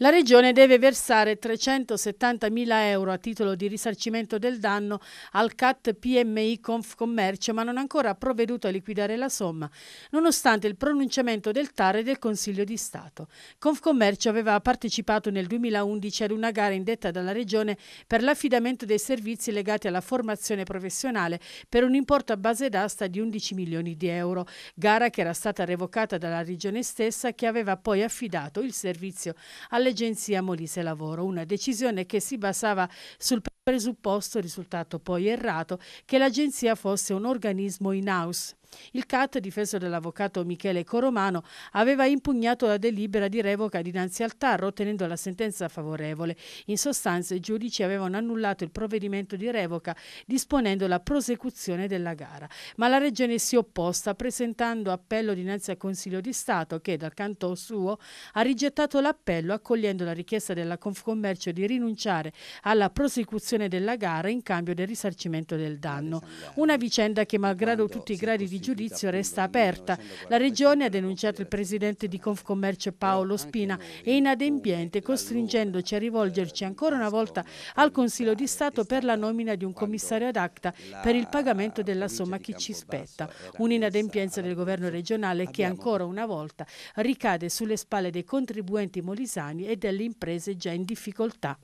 La Regione deve versare 370.000 euro a titolo di risarcimento del danno al CAT PMI Confcommercio, ma non ha ancora provveduto a liquidare la somma, nonostante il pronunciamento del TAR e del Consiglio di Stato. Confcommercio aveva partecipato nel 2011 ad una gara indetta dalla Regione per l'affidamento dei servizi legati alla formazione professionale per un importo a base d'asta di 11 milioni di euro, gara che era stata revocata dalla Regione stessa che aveva poi affidato il servizio alle all'agenzia Molise Lavoro, una decisione che si basava sul presupposto risultato poi errato che l'agenzia fosse un organismo in house. Il CAT, difeso dall'avvocato Michele Coromano, aveva impugnato la delibera di revoca dinanzi al TAR, ottenendo la sentenza favorevole. In sostanza, i giudici avevano annullato il provvedimento di revoca, disponendo la prosecuzione della gara. Ma la Regione si è opposta, presentando appello dinanzi al Consiglio di Stato, che, dal canto suo, ha rigettato l'appello, accogliendo la richiesta della Confcommercio di rinunciare alla prosecuzione conclusione della gara in cambio del risarcimento del danno. Una vicenda che malgrado tutti i gradi di giudizio resta aperta. La Regione ha denunciato il presidente di Confcommercio Paolo Spina e inadempiente costringendoci a rivolgerci eh, ancora una volta al Consiglio di Stato per la nomina di un commissario ad acta per il pagamento della somma che ci spetta. Un'inadempienza del governo regionale che ancora una volta ricade sulle spalle dei contribuenti molisani e delle imprese già in difficoltà.